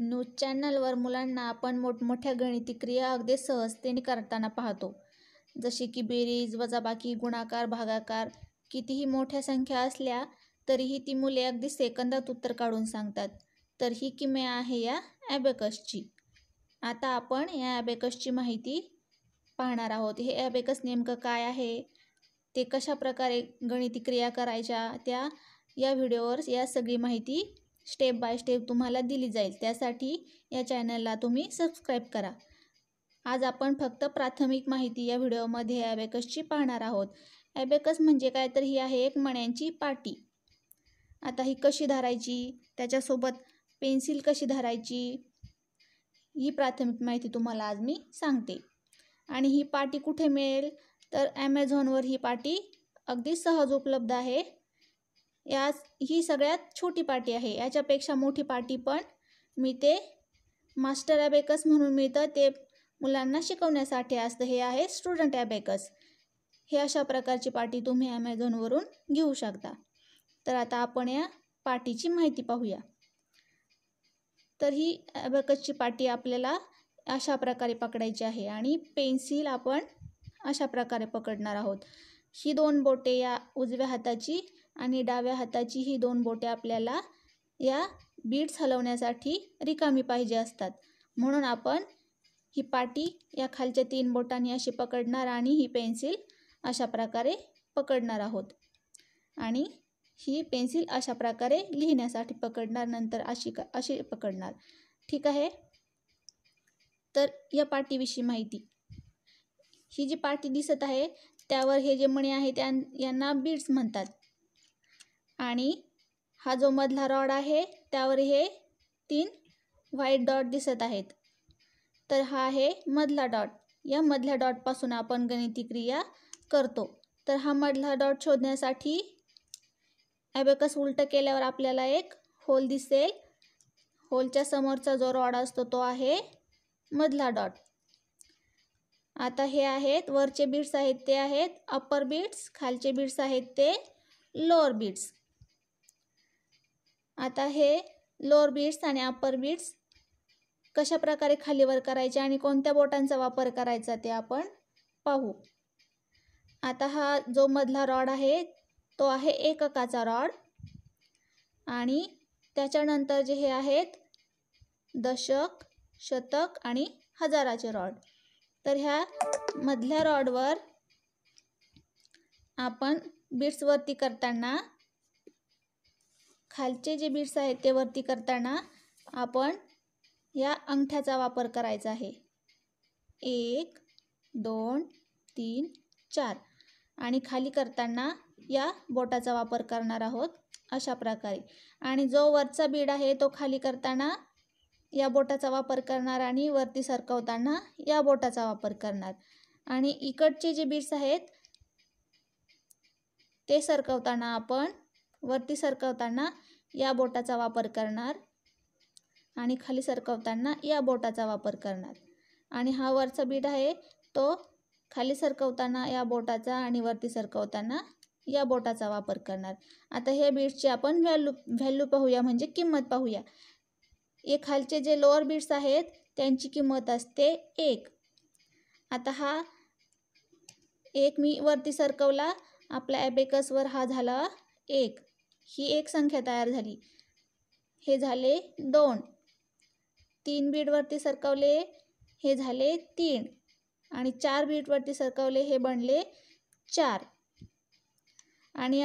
news चॅनलवर मुलांना आपण मोठमोठ्या गणिती क्रिया अगदी सहजतेने करताना पाहतो जसे की बेरीज वजाबाकी गुणाकार भागाकार कितीही मोठ्या संख्या असल्या तरीही ती मुले अगदी सेकंदात उत्तर काढून सांगतात तर ही किमया आहे या ॲबेकसची आता आपण या ॲबेकसची माहिती पाहणार आहोत हे ॲबेकस नेमकं काय आहे ते कशा प्रकारे गणिती क्रिया करायच्या त्या या व्हिडिओवर या सगळी माहिती स्टेप बाय स्टेप तुम्हाला दिली जाईल त्यासाठी या चॅनलला तुम्ही सबस्क्राईब करा आज आपण फक्त प्राथमिक माहिती या व्हिडिओमध्ये ॲबेकसची पाहणार आहोत ॲबेकस म्हणजे काय तर ही आहे एक मण्यांची पाटी आता ही कशी धरायची त्याच्यासोबत पेन्सिल कशी धरायची ही प्राथमिक माहिती तुम्हाला आज मी सांगते आणि ही पाटी कुठे मिळेल तर ॲमेझॉनवर ही पाटी अगदी सहज उपलब्ध आहे या ही सगळ्यात छोटी पाटी आहे याच्यापेक्षा मोठी पाटी पण मिळते मास्टर ॲबेकस म्हणून मिळतं ते मुलांना शिकवण्यासाठी असतं हे आहे स्टुडंट ॲबेकस हे अशा प्रकारची पाटी तुम्ही ॲमेझॉनवरून घेऊ शकता तर आता आपण या पाटीची माहिती पाहूया तर ही ॲबेकसची पाटी आपल्याला अशा प्रकारे पकडायची आहे आणि पेन्सिल आपण अशा प्रकारे पकडणार आहोत ही दोन बोटे या उजव्या हाताची आणि डाव्या हाताची ही दोन बोटे आपल्याला या बीड्स हलवण्यासाठी रिकामी पाहिजे असतात म्हणून आपण ही पाटी या खालच्या तीन बोटांनी अशी पकडणार आणि ही पेन्सिल अशा प्रकारे पकडणार आहोत आणि ही पेन्सिल अशा प्रकारे लिहिण्यासाठी पकडणार नंतर अशी अशी पकडणार ठीक आहे तर या पाटीविषयी माहिती ही जी पाटी दिसत आहे त्यावर हे जे मणी आहे त्या यांना बीड्स म्हणतात आणि हा जो मधला रॉड आहे त्यावर हे तीन व्हाईट डॉट दिसत आहेत तर हा आहे मधला डॉट या मधल्या डॉटपासून आपण गणिती क्रिया करतो तर हा मधला डॉट शोधण्यासाठी ॲबेकस उलट केल्यावर आपल्याला एक होल दिसेल होलच्या समोरचा जो रॉड असतो तो आहे मधला डॉट आता हे आहेत वरचे बीट्स आहेत ते आहेत अप्पर बीट्स खालचे बीट्स आहेत ते लोअर बीट्स आता हे लोअर बीट्स आणि अप्पर बीट्स कशा प्रकारे खालीवर करायचे आणि कोणत्या बोटांचा वापर करायचा ते आपण पाहू आता हा जो मधला रॉड आहे तो आहे एककाचा रॉड आणि त्याच्यानंतर जे हे आहेत दशक शतक आणि हजाराचे रॉड तर ह्या मधल्या रॉडवर आपण बीट्सवरती करताना खालचे जे बीट्स आहेत ते वरती करताना आपण या अंगठ्याचा वापर करायचा आहे एक दोन तीन चार आणि खाली करताना या बोटाचा वापर करणार आहोत अशा प्रकारे आणि जो वरचा बीड आहे तो खाली करताना या बोटाचा वापर करणार आणि वरती सरकवताना या बोटाचा वापर करणार आणि इकडचे जे बीड्स आहेत ते सरकवताना आपण वरती सरकवताना या बोटाचा वापर करणार आणि खाली सरकवताना या बोटाचा वापर करणार आणि हा वरचा बीट आहे तो खाली सरकवताना या बोटाचा आणि वरती सरकवताना या बोटाचा वापर करणार आता हे बीट्सची आपण व्हॅल्यू व्हॅल्यू पाहूया म्हणजे किंमत पाहूया हे खालचे जे लोअर बीट्स आहेत त्यांची किंमत असते एक आता हा एक मी वरती सरकवला आपला ॲबेकसवर हा झाला एक ही एक संख्या तयार झाली हे झाले दोन तीन बीडवरती सरकवले हे झाले तीन आणि चार बीटवरती सरकवले हे बनले चार आणि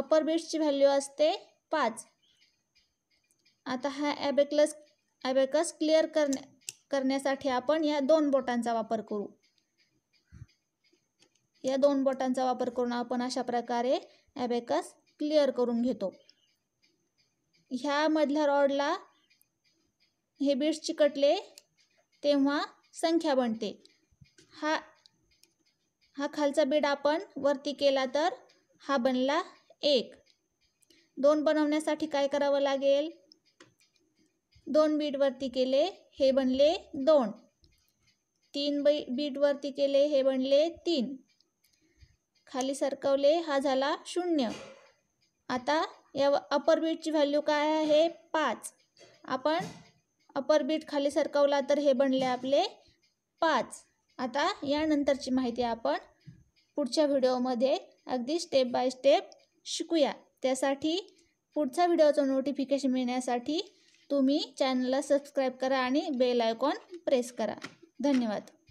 अपर बीट्सची व्हॅल्यू असते पाच आता हा ॲबेकलस ॲबेकस क्लिअर करण्या करण्यासाठी आपण या दोन बोटांचा वापर करू या दोन बोटांचा वापर करून आपण अशा प्रकारे ॲबेकस क्लिअर करून घेतो ह्यामधल्या रॉडला हे बीड्स चिकटले तेव्हा संख्या बनते हा हा खालचा बीड आपण वरती केला तर हा बनला एक दोन बनवण्यासाठी काय करावं लागेल दोन बीटवरती केले हे बनले दोन तीन बै बीटवरती केले हे बनले तीन खाली सरकवले हा झाला शून्य आता या अपर बीटची व्हॅल्यू काय आहे पाच आपण अपर बीट खाली सरकवला तर हे बनले आपले पाच आता यानंतरची माहिती आपण पुढच्या व्हिडिओमध्ये अगदी स्टेप बाय स्टेप शिकूया त्यासाठी पुढचा व्हिडिओचं नोटिफिकेशन मिळण्यासाठी तुम्ही चॅनलला सबस्क्राईब करा आणि बेल आयकॉन प्रेस करा धन्यवाद